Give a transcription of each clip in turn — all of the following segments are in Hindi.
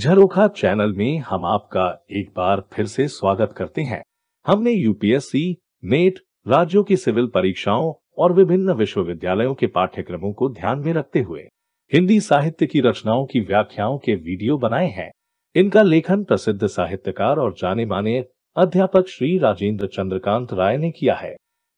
झरोखा चैनल में हम आपका एक बार फिर से स्वागत करते हैं हमने यूपीएससी नेट राज्यों की सिविल परीक्षाओं और विभिन्न विश्वविद्यालयों के पाठ्यक्रमों को ध्यान में रखते हुए हिंदी साहित्य की रचनाओं की व्याख्याओं के वीडियो बनाए हैं इनका लेखन प्रसिद्ध साहित्यकार और जाने माने अध्यापक श्री राजेंद्र चंद्रकांत राय ने किया है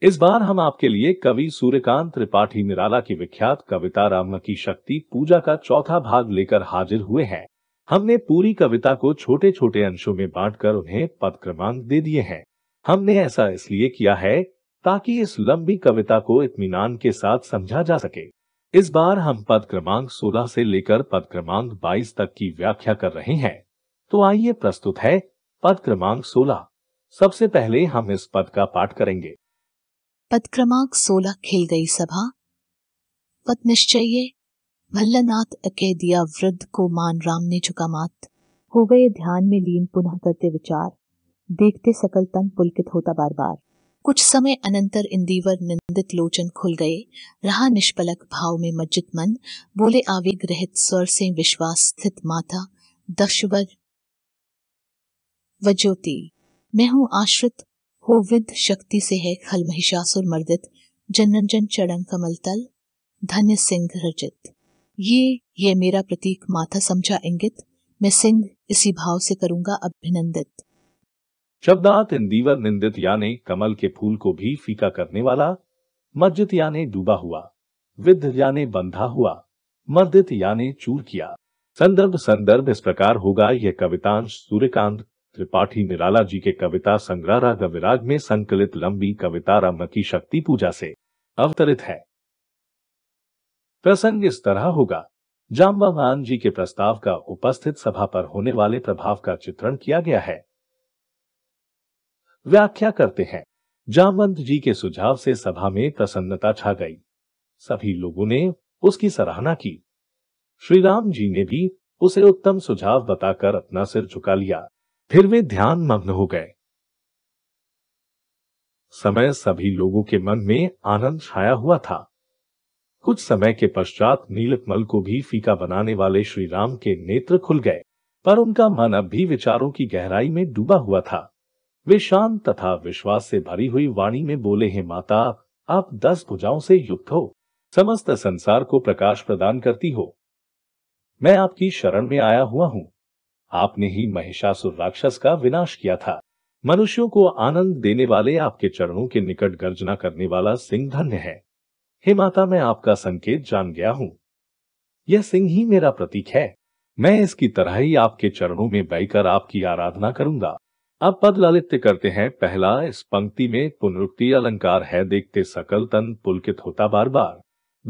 इस बार हम आपके लिए कवि सूर्यकांत त्रिपाठी निराला की विख्यात कविता राम की शक्ति पूजा का चौथा भाग लेकर हाजिर हुए हैं हमने पूरी कविता को छोटे छोटे अंशों में बांटकर उन्हें पद क्रमांक दे दिए हैं हमने ऐसा इसलिए किया है ताकि इस लंबी कविता को इतमान के साथ समझा जा सके इस बार हम पद क्रमांक सोलह से लेकर पद क्रमांक बाईस तक की व्याख्या कर रहे हैं तो आइए प्रस्तुत है पद क्रमांक सोलह सबसे पहले हम इस पद का पाठ करेंगे पद क्रमांक सोलह खिल गई सभा पद निश्चय भल्लानाथ दिया वृद्ध को मान राम ने झुका मात हो गए ध्यान में लीन पुनः करते विचार देखते सकल तन पुलकित होता बार बार कुछ समय अनंतर इंदीवर निंदित लोचन खुल गए रहा निष्पलक भाव में मज्जित मन बोले आवेग रहित स्वर से विश्वास स्थित माता दशवर वज्योति मैं हूँ आश्रित हो विद शक्ति से है खल महिषासुर मर्दित जनरंजन चरण कमल तल धन्य सिंह रजित ये ये मेरा प्रतीक माथा समझा इंगित मैं सिंह इसी भाव से करूंगा अभिनंदित शब्दात इंदीवर निंदित यानी कमल के फूल को भी फीका करने वाला मस्जिद यानी डूबा हुआ विद्ध यानी बंधा हुआ मर्दित यानी चूर किया संदर्भ संदर्भ इस प्रकार होगा यह कवितांश सूर्यकांत त्रिपाठी निराला जी के कविता संग्रह राग विराग में संकलित लंबी कविता राम की शक्ति पूजा से अवतरित है प्रसंग इस तरह होगा जाम्बावान जी के प्रस्ताव का उपस्थित सभा पर होने वाले प्रभाव का चित्रण किया गया है व्याख्या करते हैं जामवंत जी के सुझाव से सभा में प्रसन्नता छा गई सभी लोगों ने उसकी सराहना की श्री राम जी ने भी उसे उत्तम सुझाव बताकर अपना सिर झुका लिया फिर वे ध्यान मग्न हो गए समय सभी लोगों के मन में आनंद छाया हुआ था कुछ समय के पश्चात नीलकमल को भी फीका बनाने वाले श्री राम के नेत्र खुल गए पर उनका मन अब भी विचारों की गहराई में डूबा हुआ था वे शांत तथा विश्वास से भरी हुई वाणी में बोले हे माता आप दस भुजाओं से युक्त हो समस्त संसार को प्रकाश प्रदान करती हो मैं आपकी शरण में आया हुआ हूँ आपने ही महिषासुर राक्षस का विनाश किया था मनुष्यों को आनंद देने वाले आपके चरणों के निकट गर्जना करने वाला सिंह धन्य है हे माता मैं आपका संकेत जान गया हूं यह सिंह ही मेरा प्रतीक है मैं इसकी तरह ही आपके चरणों में बैकर आपकी आराधना करूंगा अब पद ललित्य करते हैं पहला इस पंक्ति में पुनरुक्ति अलंकार है देखते सकल तन पुलकित होता बार बार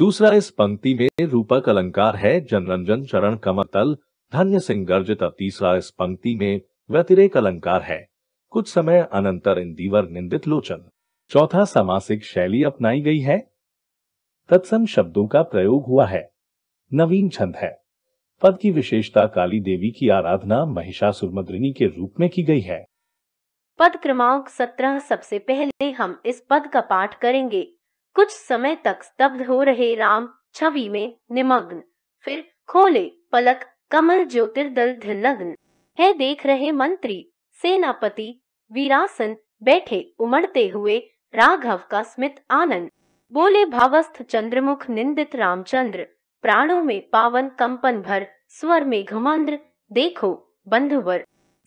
दूसरा इस पंक्ति में रूपक अलंकार है जनरंजन चरण कमतल धन्य सिंह गर्जित तीसरा इस पंक्ति में व्यतिरेक अलंकार है कुछ समय अनंतर इंदीवर निंदित लोचन चौथा सामासिक शैली अपनाई गई है तत्सम शब्दों का प्रयोग हुआ है नवीन छंद है पद की विशेषता काली देवी की आराधना महिषासुरमर्दिनी के रूप में की गई है पद क्रमांक सत्रह सबसे पहले हम इस पद का पाठ करेंगे कुछ समय तक स्तब्ध हो रहे राम छवि में निमग्न फिर खोले पलक कमल ज्योतिर्दल धिलग्न है देख रहे मंत्री सेनापति वीरासन बैठे उमड़ते हुए राघव का स्मित आनंद बोले भावस्थ चंद्रमुख निंदित रामचंद्र प्राणों में पावन कंपन भर स्वर में घमंद्र देखो बंधुवर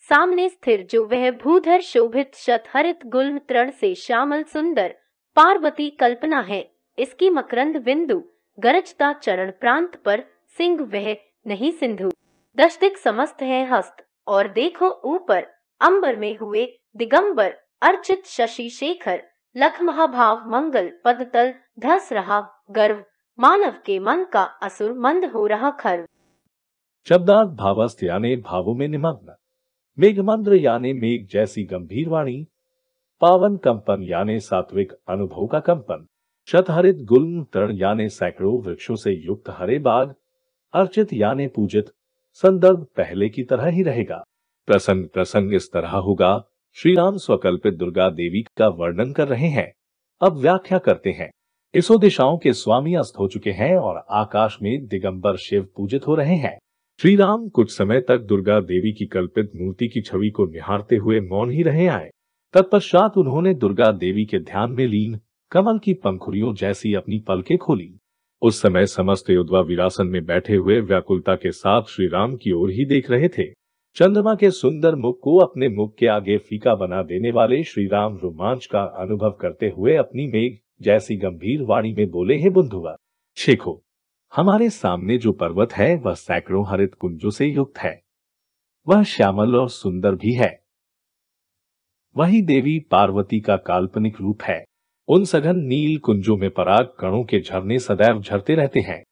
सामने स्थिर जो वह भूधर शोभित शतहरित गुल्म तरण से श्यामल सुंदर पार्वती कल्पना है इसकी मकरंद बिंदु गरजता चरण प्रांत पर सिंह वह नहीं सिंधु दस्तिक समस्त है हस्त और देखो ऊपर अंबर में हुए दिगंबर अर्चित शशि शेखर लख महाभाव मंगल पद तल धस रहा गर्व मानव के मन का असुर मंद हो रहा खर्व शब्दार्थ भावस्थ यानी भावों में निमग्न मंद्र यानी मेघ जैसी गंभीर वाणी पावन कंपन यानी सात्विक अनुभव का कंपन शतहरित गुल तरण यानी सैकड़ों वृक्षों से युक्त हरे बाग अर्चित यानी पूजित संदर्भ पहले की तरह ही रहेगा प्रसंग प्रसंग इस तरह होगा श्री राम स्वकल्पित दुर्गा देवी का वर्णन कर रहे हैं अब व्याख्या करते हैं इसो दिशाओं के स्वामी अस्त हो चुके हैं और आकाश में दिगंबर शिव पूजित हो रहे हैं श्री राम कुछ समय तक दुर्गा देवी की कल्पित मूर्ति की छवि को निहारते हुए मौन ही रहे आए तत्पश्चात उन्होंने दुर्गा देवी के ध्यान में लीन कमल की पंखुड़ियों जैसी अपनी पलके खोली उस समय समस्त योद्वा विरासन में बैठे हुए व्याकुलता के साथ श्री राम की ओर ही देख रहे थे चंद्रमा के सुंदर मुख को अपने मुख के आगे फीका बना देने वाले श्री राम रोमांच का अनुभव करते हुए अपनी मेघ जैसी गंभीर वाणी में बोले है बुंधुआ शेखो हमारे सामने जो पर्वत है वह सैकड़ों हरित कुंजों से युक्त है वह श्यामल और सुंदर भी है वही देवी पार्वती का काल्पनिक रूप है उन सघन नील कुंजों में पराग कणों के झरने सदैव झरते रहते हैं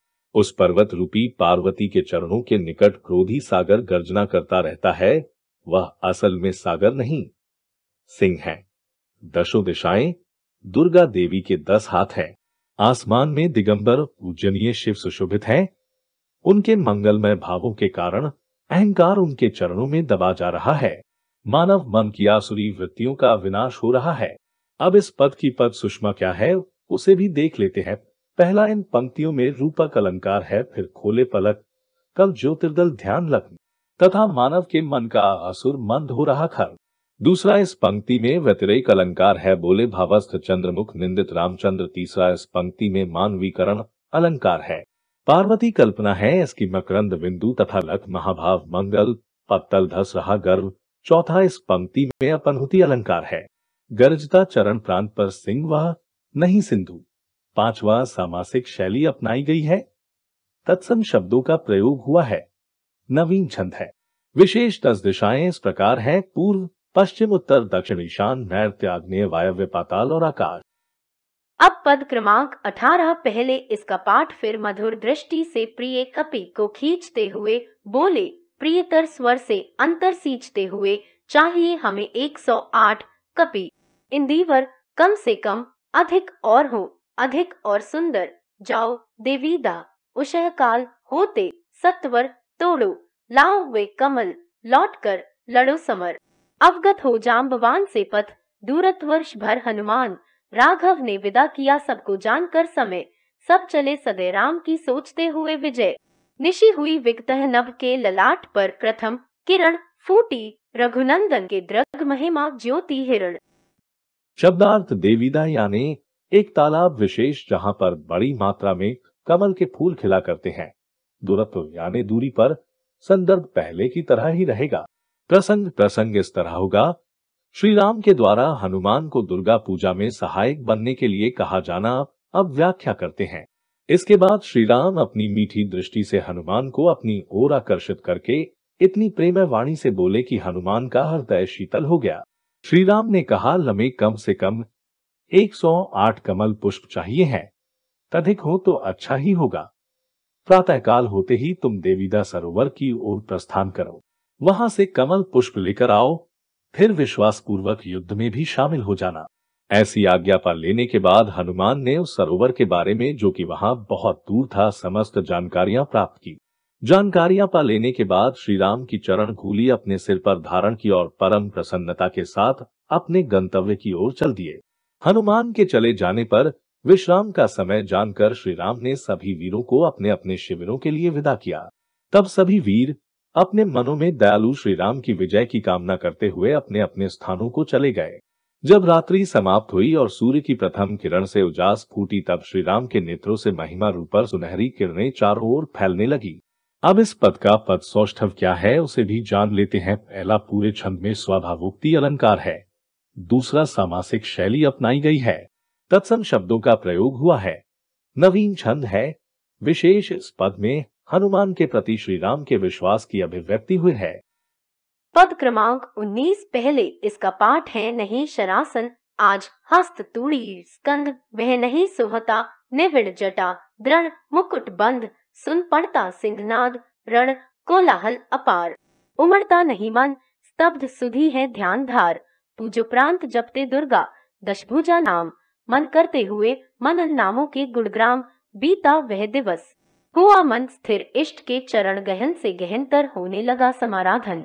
उस पर्वत रूपी पार्वती के चरणों के निकट क्रोधी सागर गर्जना करता रहता है वह असल में सागर नहीं सिंह है दशो दिशाएं दुर्गा देवी के दस हाथ हैं आसमान में दिगंबर पूजनीय शिव सुशोभित हैं उनके मंगलमय भावों के कारण अहंकार उनके चरणों में दबा जा रहा है मानव मन की आसुरी वृत्तियों का विनाश हो रहा है अब इस पद की पद सुषमा क्या है उसे भी देख लेते हैं पहला इन पंक्तियों में रूपक अलंकार है फिर खोले पलक कल ज्योतिर्दल ध्यान लग्न तथा मानव के मन का असुर मंद हो रहा खर दूसरा इस पंक्ति में व्यतिरिक अलंकार है बोले भावस्थ चंद्रमुख निंदित रामचंद्र तीसरा इस पंक्ति में मानवीकरण अलंकार है पार्वती कल्पना है इसकी मकरंद बिंदु तथा लख महाभाव मंगल पत्तल धस रहा गर्व चौथा इस पंक्ति में अपनहुति अलंकार है गर्जता चरण प्रांत पर सिंह वह नहीं सिंधु पांचवा सामासिक शैली अपनाई गई है तत्सम शब्दों का प्रयोग हुआ है नवीन छंद है विशेष दस दिशाएं इस प्रकार हैं पूर्व पश्चिम उत्तर दक्षिण ईशान नैत्य आग्नेय वायव्य पाताल और आकाश अब पद क्रमांक 18 पहले इसका पाठ फिर मधुर दृष्टि से प्रिय कपि को खींचते हुए बोले प्रियतर स्वर से अंतर सींचते हुए चाहिए हमें 108 कपि इंदीवर कम से कम अधिक और हो अधिक और सुंदर जाओ देवीदा उषह काल होते सत्वर तोड़ो लाओ वे कमल लौट कर लड़ो समर अवगत हो जाम्बवान से पथ दूरत वर्ष भर हनुमान राघव ने विदा किया सबको जानकर समय सब चले सदे राम की सोचते हुए विजय निशी हुई विगत नभ के ललाट पर प्रथम किरण फूटी रघुनंदन के द्रग महिमा ज्योति हिरण शब्दार्थ देवीदा यानी एक तालाब विशेष जहां पर बड़ी मात्रा में कमल के फूल खिला करते हैं दूरत्व यानी दूरी पर संदर्भ पहले की तरह ही रहेगा प्रसंग प्रसंग इस तरह होगा श्री राम के द्वारा हनुमान को दुर्गा पूजा में सहायक बनने के लिए कहा जाना अब व्याख्या करते हैं इसके बाद श्री राम अपनी मीठी दृष्टि से हनुमान को अपनी ओर आकर्षित करके इतनी प्रेम वाणी से बोले कि हनुमान का हृदय शीतल हो गया श्री राम ने कहा लमे कम से कम 108 कमल पुष्प चाहिए हैं तधिक हो तो अच्छा ही होगा प्रातःकाल होते ही तुम देवीदा सरोवर की ओर प्रस्थान करो वहां से कमल पुष्प लेकर आओ फिर विश्वास पूर्वक युद्ध में भी शामिल हो जाना ऐसी आज्ञा पर लेने के बाद हनुमान ने उस सरोवर के बारे में जो कि वहां बहुत दूर था समस्त जानकारियां प्राप्त की जानकारियां पा लेने के बाद श्री राम की चरण घूली अपने सिर पर धारण की और परम प्रसन्नता के साथ अपने गंतव्य की ओर चल दिए हनुमान के चले जाने पर विश्राम का समय जानकर श्री राम ने सभी वीरों को अपने अपने शिविरों के लिए विदा किया तब सभी वीर अपने मनों में दयालु श्री राम की विजय की कामना करते हुए अपने अपने स्थानों को चले गए जब रात्रि समाप्त हुई और सूर्य की प्रथम किरण से उजास फूटी तब श्री राम के नेत्रों से महिमा रूप पर सुनहरी किरणें चारों ओर फैलने लगी अब इस पद का पद सौष्ठव क्या है उसे भी जान लेते हैं पहला पूरे छंद में स्वाभावोक्ति अलंकार है दूसरा सामासिक शैली अपनाई गई है तत्सम शब्दों का प्रयोग हुआ है नवीन छंद है विशेष इस पद में हनुमान के प्रति श्री राम के विश्वास की अभिव्यक्ति हुई है पद क्रमांक 19 पहले इसका पाठ है नहीं शरासन आज हस्त तूड़ी स्कंद वह नहीं सुहता निविड़ जटा दृढ़ मुकुट बंद सुन पड़ता सिंहनाद रण कोलाहल अपार उमड़ता नहीं मन स्तब्ध सुधी है ध्यान धार पूजोप्रांत जपते दुर्गा दशभुजा नाम मन करते हुए मन नामों के गुणग्राम बीता वह दिवस हुआ मन स्थिर इष्ट के चरण गहन से गहनतर होने लगा समाराधन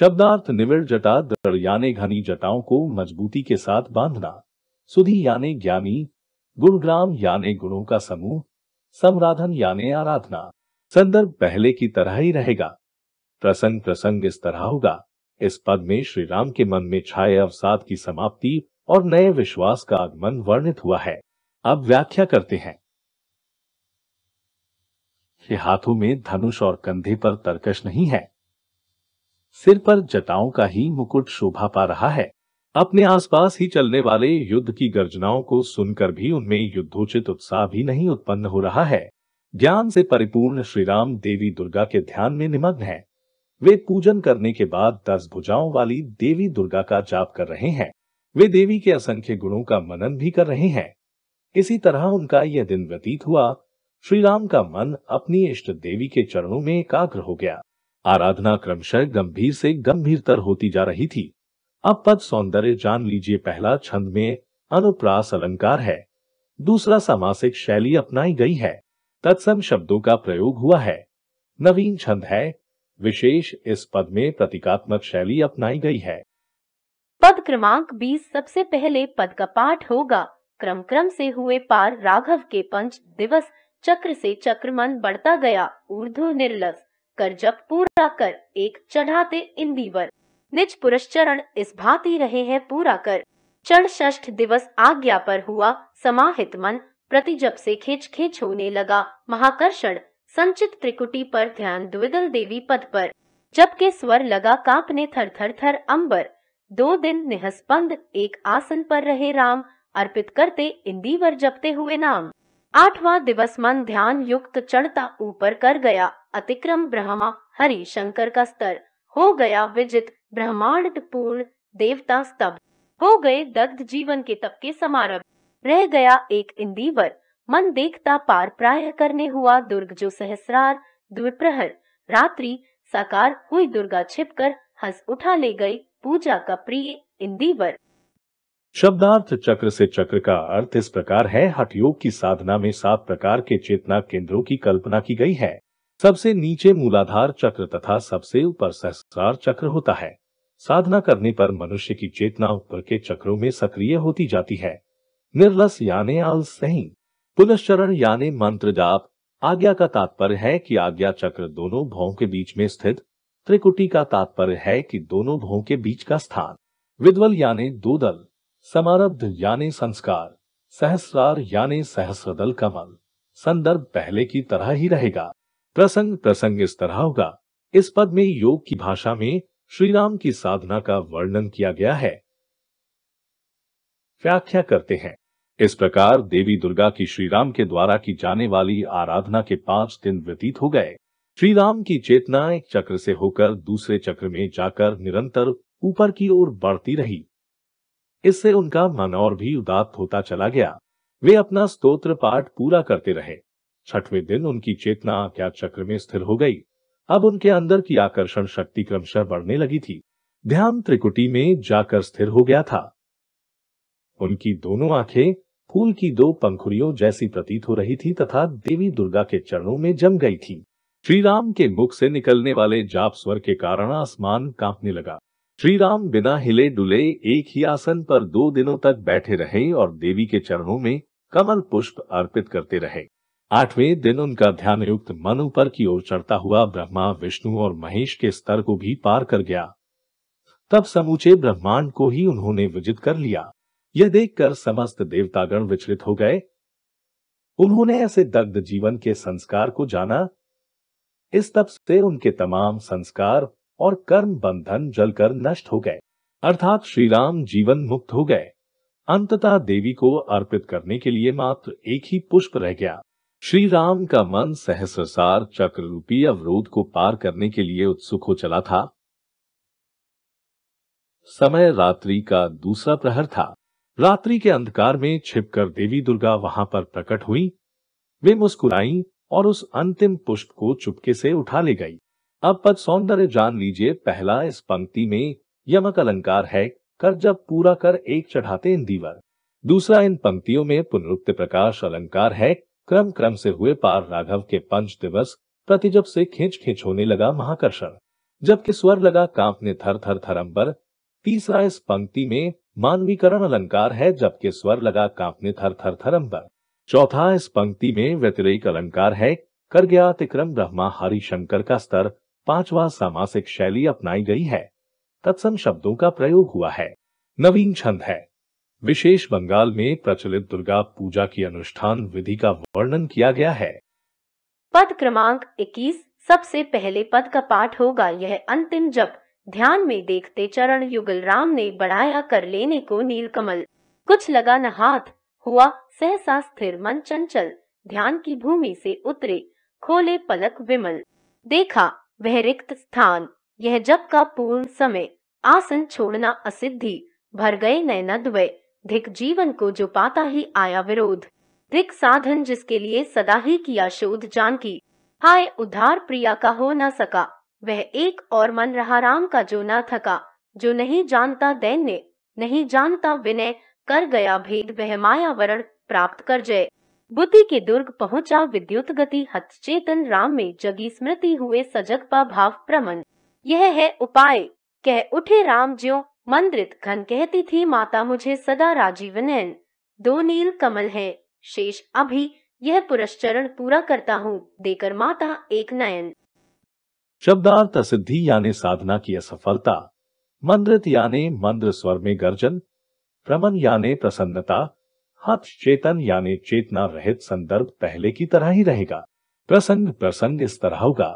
शब्दार्थ निविड़ जटा दृढ़ यानी घनी जटाओं को मजबूती के साथ बांधना सुधि यानी ज्ञानी गुणग्राम यानी गुणों का समूह समराधन यानी आराधना संदर्भ पहले की तरह ही रहेगा प्रसंग प्रसंग इस तरह होगा इस पद में श्री राम के मन में छाए अवसाद की समाप्ति और नए विश्वास का आगमन वर्णित हुआ है अब व्याख्या करते हैं कि हाथों में धनुष और कंधे पर तरकश नहीं है सिर पर जटाओं का ही मुकुट शोभा पा रहा है अपने आसपास ही चलने वाले युद्ध की गर्जनाओं को सुनकर भी उनमें युद्धोचित उत्साह भी नहीं उत्पन्न हो रहा है ज्ञान से परिपूर्ण श्रीराम देवी दुर्गा के ध्यान में निमग्न है वे पूजन करने के बाद दस भुजाओं वाली देवी दुर्गा का जाप कर रहे हैं वे देवी के असंख्य गुणों का मनन भी कर रहे हैं इसी तरह उनका यह दिन व्यतीत हुआ श्री राम का मन अपनी इष्ट देवी के चरणों में एकाग्र हो गया आराधना क्रमशः गंभीर से गंभीरतर होती जा रही थी अब पद सौंदर्य जान लीजिए पहला छंद में अनुप्रास अलंकार है दूसरा समासिक शैली अपनाई गई है तत्सम शब्दों का प्रयोग हुआ है नवीन छंद है विशेष इस पद में प्रतीकात्मक शैली अपनाई गई है पद क्रमांक 20 सबसे पहले पद का पाठ होगा क्रम क्रम से हुए पार राघव के पंच दिवस चक्र से चक्रमन बढ़ता गया ऊर्ध्व निर्लस कर जब पूरा कर एक चढ़ाते इंदीवर निज पुरुष चरण इस भांति रहे हैं पूरा कर चढ़ षष्ठ दिवस आज्ञा पर हुआ समाहित मन प्रति जब से खेच खेच होने लगा महाकर्षण संचित त्रिकुटी पर ध्यान द्विदल देवी पद पर जबकि स्वर लगा कांपने थर थर थर अंबर दो दिन निहस्पंद एक आसन पर रहे राम अर्पित करते इंदीवर जपते हुए नाम आठवां दिवस मन ध्यान युक्त चढ़ता ऊपर कर गया अतिक्रम ब्रह्मा हरि शंकर का स्तर हो गया विजित ब्रह्मांड पूर्ण देवता स्तब्ध हो गए दग्ध जीवन के तब के समारभ रह गया एक इंदीवर मन देखता पार प्राय करने हुआ दुर्ग जो सहस्रार द्विप्रहर रात्रि साकार हुई दुर्गा छिपकर हंस उठा ले गई पूजा का प्रिय इंदीवर शब्दार्थ चक्र से चक्र का अर्थ इस प्रकार है हठ योग की साधना में सात प्रकार के चेतना केंद्रों की कल्पना की गई है सबसे नीचे मूलाधार चक्र तथा सबसे ऊपर सहस्रार चक्र होता है साधना करने पर मनुष्य की चेतना ऊपर के चक्रों में सक्रिय होती जाती है निर्लस यानी आलस नहीं पुनश्चरण यानी मंत्र जाप आज्ञा का तात्पर्य है कि आज्ञा चक्र दोनों भावों के बीच में स्थित त्रिकुटी का तात्पर्य है कि दोनों भावों के बीच का स्थान विद्वल यानी दो दल समारब्ध यानी संस्कार सहस्रार यानी सहस्र दल कमल संदर्भ पहले की तरह ही रहेगा प्रसंग प्रसंग इस तरह होगा इस पद में योग की भाषा में श्री राम की साधना का वर्णन किया गया है व्याख्या करते हैं इस प्रकार देवी दुर्गा की श्री राम के द्वारा की जाने वाली आराधना के पांच दिन व्यतीत हो गए श्री राम की चेतना एक चक्र से होकर दूसरे चक्र में जाकर निरंतर ऊपर की ओर बढ़ती रही इससे उनका मन और भी उदात्त होता चला गया वे अपना स्तोत्र पाठ पूरा करते रहे छठवें दिन उनकी चेतना क्या चक्र में स्थिर हो गई अब उनके अंदर की आकर्षण शक्ति क्रमशः बढ़ने लगी थी ध्यान त्रिकुटी में जाकर स्थिर हो गया था उनकी दोनों आंखें फूल की दो पंखुड़ियों जैसी प्रतीत हो रही थी तथा देवी दुर्गा के चरणों में जम गई थी श्री राम के मुख से निकलने वाले जाप स्वर के कारण आसमान कांपने लगा श्री राम बिना हिले डुले एक ही आसन पर दो दिनों तक बैठे रहे और देवी के चरणों में कमल पुष्प अर्पित करते रहे आठवें दिन उनका ध्यान युक्त मन ऊपर की ओर चढ़ता हुआ ब्रह्मा विष्णु और महेश के स्तर को भी पार कर गया तब समूचे ब्रह्मांड को ही उन्होंने विजित कर लिया यह देखकर समस्त देवतागण विचलित हो गए उन्होंने ऐसे दग्ध जीवन के संस्कार को जाना इस तप से उनके तमाम संस्कार और कर्म बंधन जलकर नष्ट हो गए अर्थात श्री राम जीवन मुक्त हो गए अंततः देवी को अर्पित करने के लिए मात्र एक ही पुष्प रह गया श्री राम का मन सहस्रसार चक्र रूपी अवरोध को पार करने के लिए उत्सुक हो चला था समय रात्रि का दूसरा प्रहर था रात्रि के अंधकार में छिपकर देवी दुर्गा वहां पर प्रकट हुई वे मुस्कुराई और उस अंतिम पुष्प को चुपके से उठा ले गई अब पद सौंदर्य जान लीजिए पहला इस पंक्ति में यमक अलंकार है कर जब पूरा कर एक चढ़ाते इन दीवर दूसरा इन पंक्तियों में पुनरुक्त प्रकाश अलंकार है क्रम क्रम से हुए पार राघव के पंच दिवस प्रतिजब से खींच खींच होने लगा महाकर्षण जबकि स्वर लगा कांपने थर थर थर अंबर तीसरा इस पंक्ति में मानवीकरण अलंकार है जबकि स्वर लगा कांपने थर थर थर अंबर चौथा इस पंक्ति में व्यतिरिक अलंकार है कर गया अतिक्रम ब्रह्मा हरिशंकर का स्तर पांचवा सामासिक शैली अपनाई गई है तत्सम शब्दों का प्रयोग हुआ है नवीन छंद है विशेष बंगाल में प्रचलित दुर्गा पूजा की अनुष्ठान विधि का वर्णन किया गया है पद क्रमांक 21 सबसे पहले पद का पाठ होगा यह अंतिम जब ध्यान में देखते चरण युगल राम ने बढ़ाया कर लेने को नील कमल कुछ लगा न हाथ हुआ सहसा स्थिर मन चंचल ध्यान की भूमि से उतरे खोले पलक विमल देखा वह रिक्त स्थान यह जब का पूर्ण समय आसन छोड़ना असिद्धि भर गए नैना द्वय धिक जीवन को जो पाता ही आया विरोध धिक साधन जिसके लिए सदा ही किया शोध जानकी हाय उधार प्रिया का हो न सका वह एक और मन रहा राम का जो ना थका जो नहीं जानता दैन्य नहीं जानता विनय कर गया भेद वह माया वरण प्राप्त कर जय बुद्धि के दुर्ग पहुंचा विद्युत गति हतचेतन राम में जगी स्मृति हुए सजग पा भाव प्रमन यह है उपाय कह उठे राम ज्यो मंद्रित घन कहती थी माता मुझे सदा राजीव नयन दो नील कमल है शेष अभी यह पुरस्रण पूरा करता हूँ देकर माता एक नयन शब्दार्थ असिद्धि यानी साधना की असफलता मंद्रित यानी मंद्र स्वर में गर्जन प्रमन यानी प्रसन्नता हथ चेतन यानी चेतना रहित संदर्भ पहले की तरह ही रहेगा प्रसंग प्रसंग इस तरह होगा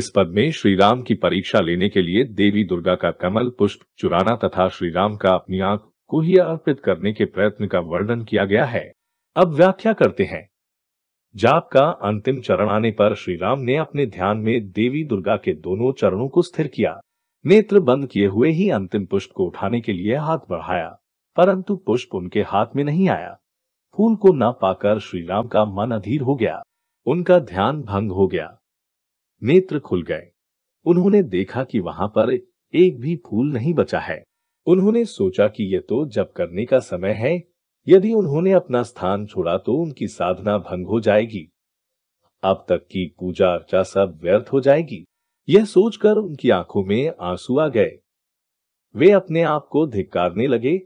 इस पद में श्री राम की परीक्षा लेने के लिए देवी दुर्गा का कमल पुष्प चुराना तथा श्री राम का अपनी आंख को ही अर्पित करने के प्रयत्न का वर्णन किया गया है अब व्याख्या करते हैं जाप का अंतिम चरण आने पर श्री राम ने अपने ध्यान में देवी दुर्गा के दोनों चरणों को स्थिर किया नेत्र बंद किए हुए ही अंतिम पुष्प को उठाने के लिए हाथ बढ़ाया परंतु पुष्प उनके हाथ में नहीं आया फूल को ना पाकर श्री राम का मन अधीर हो गया उनका ध्यान भंग हो गया नेत्र खुल गए उन्होंने देखा कि वहां पर एक भी फूल नहीं बचा है उन्होंने सोचा कि ये तो जब करने का समय है यदि उन्होंने अपना स्थान छोड़ा तो उनकी साधना भंग हो जाएगी अब तक की पूजा अर्चा सब व्यर्थ हो जाएगी यह सोचकर उनकी आंखों में आंसू आ गए वे अपने आप को धिक्कारने लगे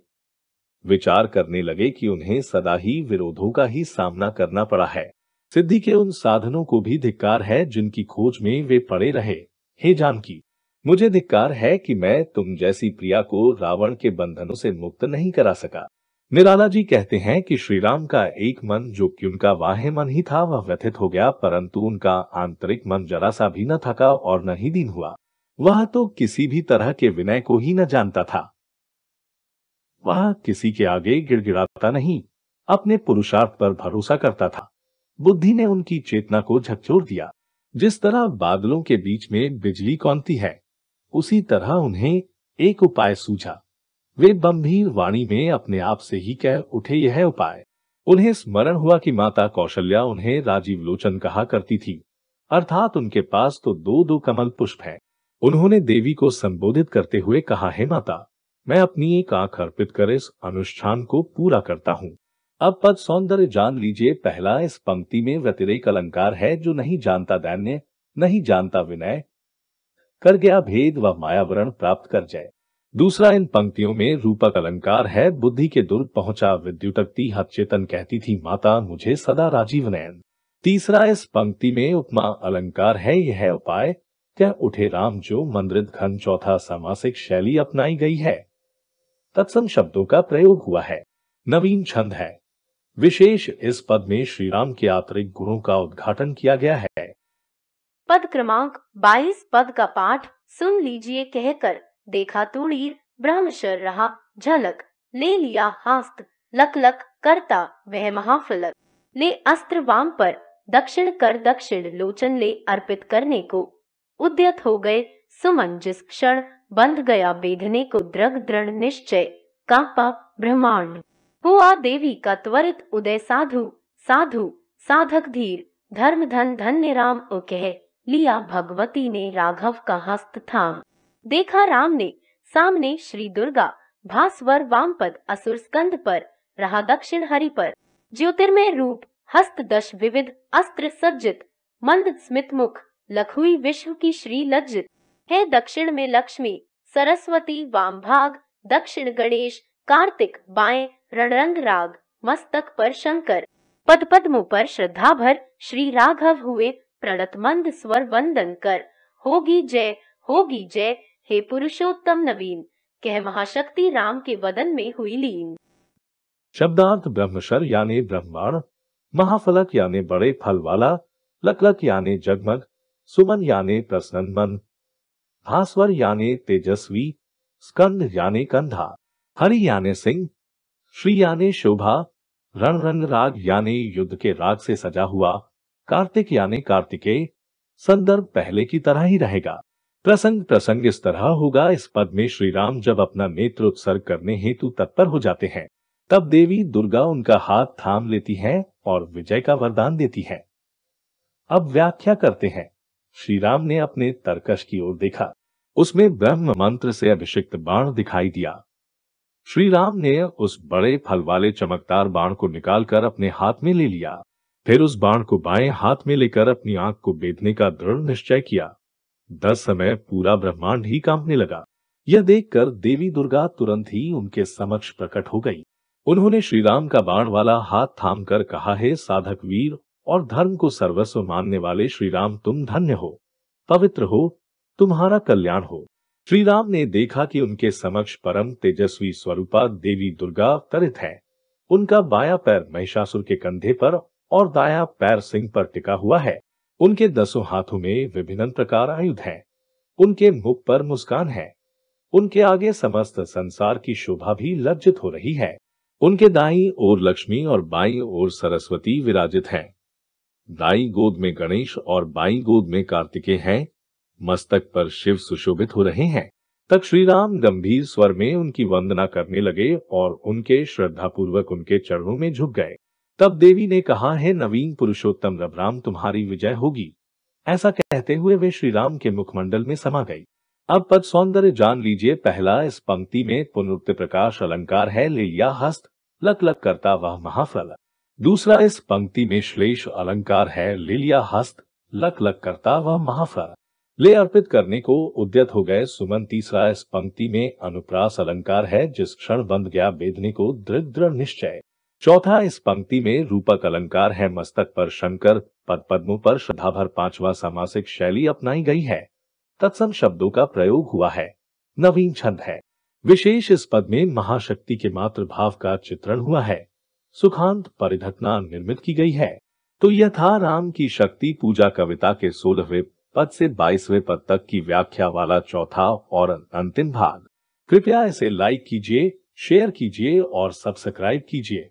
विचार करने लगे कि उन्हें सदा ही विरोधों का ही सामना करना पड़ा है सिद्धि के उन साधनों को भी धिक्कार है जिनकी खोज में वे पड़े रहे हे जानकी मुझे धिक्कार है कि मैं तुम जैसी प्रिया को रावण के बंधनों से मुक्त नहीं करा सका निराला जी कहते हैं कि श्रीराम का एक मन जो कि उनका वाहे मन ही था वह व्यथित हो गया परंतु उनका आंतरिक मन जरा सा भी न थका और न ही दीन हुआ वह तो किसी भी तरह के विनय को ही न जानता था वह किसी के आगे गिड़गिड़ाता नहीं अपने पुरुषार्थ पर भरोसा करता था बुद्धि ने उनकी चेतना को झकझोर दिया जिस तरह बादलों के बीच में बिजली कौनती है उसी तरह उन्हें एक उपाय सूझा वे गंभीर वाणी में अपने आप से ही कह उठे यह उपाय उन्हें स्मरण हुआ कि माता कौशल्या उन्हें राजीव लोचन कहा करती थी अर्थात उनके पास तो दो दो कमल पुष्प हैं। उन्होंने देवी को संबोधित करते हुए कहा है माता मैं अपनी एक आंख अर्पित कर इस अनुष्ठान को पूरा करता हूँ अब पद सौंदर्य जान लीजिए पहला इस पंक्ति में व्यतिरिक अलंकार है जो नहीं जानता दैन्य नहीं जानता विनय कर गया भेद व मायावरण प्राप्त कर जाए दूसरा इन पंक्तियों में रूपक अलंकार है बुद्धि के दुर्ग पहुंचा विद्युटक्ति हचेतन कहती थी माता मुझे सदा राजीव नयन तीसरा इस पंक्ति में उपमा अलंकार है यह उपाय क्या उठे राम जो मंद्रित घन चौथा सामासिक शैली अपनाई गई है तत्सम शब्दों का प्रयोग हुआ है नवीन छंद है विशेष इस पद में श्री राम के आंतरिक गुणों का उद्घाटन किया गया है पद क्रमांक 22 पद का पाठ सुन लीजिए कहकर देखा तुड़ीर ब्रह्मशर रहा झलक ले लिया हास्त लक लक करता वह महाफलक ने अस्त्र वाम पर दक्षिण कर दक्षिण लोचन ले अर्पित करने को उद्यत हो गए सुमन जिस क्षण बंध गया बेधने को द्रग दृढ़ निश्चय कांपा ब्रह्मांड हुआ देवी का त्वरित उदय साधु साधु साधक धीर धर्म धन धन्य राम ओ कह लिया भगवती ने राघव का हस्त थाम देखा राम ने सामने श्री दुर्गा भास्वर वामपद असुर स्कंद पर रहा दक्षिण हरि पर ज्योतिर्मय रूप हस्त दश विविध अस्त्र सज्जित मंद स्मित मुख लखुई विश्व की श्री लज्जित है दक्षिण में लक्ष्मी सरस्वती वाम भाग दक्षिण गणेश कार्तिक बाए रणरंग राग मस्तक पर शंकर पद पद्मों पर श्रद्धा भर श्री राघव हुए प्रणत मंद स्वर वंदन कर होगी जय होगी जय हे पुरुषोत्तम नवीन कह महाशक्ति राम के वदन में हुई लीन शब्दार्थ ब्रह्मशर यानी ब्रह्मांड महाफलक यानी बड़े फल वाला लकलक यानी जगमग सुमन यानी प्रसन्न मन भास्वर यानी तेजस्वी स्कंद यानी कंधा हरि यानी सिंह श्री यानी शोभा रण रंग राग यानी युद्ध के राग से सजा हुआ कार्तिक यानी कार्तिकेय संदर्भ पहले की तरह ही रहेगा प्रसंग प्रसंग इस तरह होगा इस पद में श्री राम जब अपना नेत्र उत्सर्ग करने हेतु तत्पर हो जाते हैं तब देवी दुर्गा उनका हाथ थाम लेती हैं और विजय का वरदान देती हैं। अब व्याख्या करते हैं श्री राम ने अपने तरकश की ओर देखा उसमें ब्रह्म मंत्र से अभिषिक्त बाण दिखाई दिया श्री राम ने उस बड़े फल वाले चमकदार बाण को निकालकर अपने हाथ में ले लिया फिर उस बाण को बाएं हाथ में लेकर अपनी आंख को बेदने का दृढ़ निश्चय किया दस समय पूरा ब्रह्मांड ही कांपने लगा यह देखकर देवी दुर्गा तुरंत ही उनके समक्ष प्रकट हो गई उन्होंने श्री राम का बाण वाला हाथ थाम कर कहा है साधक वीर और धर्म को सर्वस्व मानने वाले श्री राम तुम धन्य हो पवित्र हो तुम्हारा कल्याण हो श्री राम ने देखा कि उनके समक्ष परम तेजस्वी स्वरूपा देवी दुर्गा अवतरित है उनका बाया पैर महिषासुर के कंधे पर और दाया पैर सिंह पर टिका हुआ है उनके दसों हाथों में विभिन्न प्रकार आयुध हैं उनके मुख पर मुस्कान है उनके आगे समस्त संसार की शोभा भी लज्जित हो रही है उनके दाई ओर लक्ष्मी और बाई ओर सरस्वती विराजित हैं दाई गोद में गणेश और बाई गोद में कार्तिके हैं मस्तक पर शिव सुशोभित हो रहे हैं तक श्री राम गंभीर स्वर में उनकी वंदना करने लगे और उनके श्रद्धापूर्वक उनके चरणों में झुक गए तब देवी ने कहा है नवीन पुरुषोत्तम रबराम तुम्हारी विजय होगी ऐसा कहते हुए वे श्री राम के मुखमंडल में समा गई अब पद सौंदर्य जान लीजिए पहला इस पंक्ति में पुनरुक्त प्रकाश अलंकार है ले या हस्त लक लक करता वह महाफल दूसरा इस पंक्ति में श्लेष अलंकार है लिलिया हस्त लक लक करता वह महाफल ले अर्पित करने को उद्यत हो गए सुमन तीसरा इस पंक्ति में अनुप्रास अलंकार है जिस क्षण बंद गया बेदने को दृढ़ निश्चय चौथा इस पंक्ति में रूपक अलंकार है मस्तक पर शंकर पद पद्मों पर श्रद्धा भर पांचवा सामासिक शैली अपनाई गई है तत्सम शब्दों का प्रयोग हुआ है नवीन छंद है विशेष इस पद में महाशक्ति के मात्र भाव का चित्रण हुआ है सुखांत परिधटना निर्मित की गई है तो यह था राम की शक्ति पूजा कविता के सोलहवें पद से बाईसवें पद तक की व्याख्या वाला चौथा और अंतिम भाग कृपया इसे लाइक कीजिए शेयर कीजिए और सब्सक्राइब कीजिए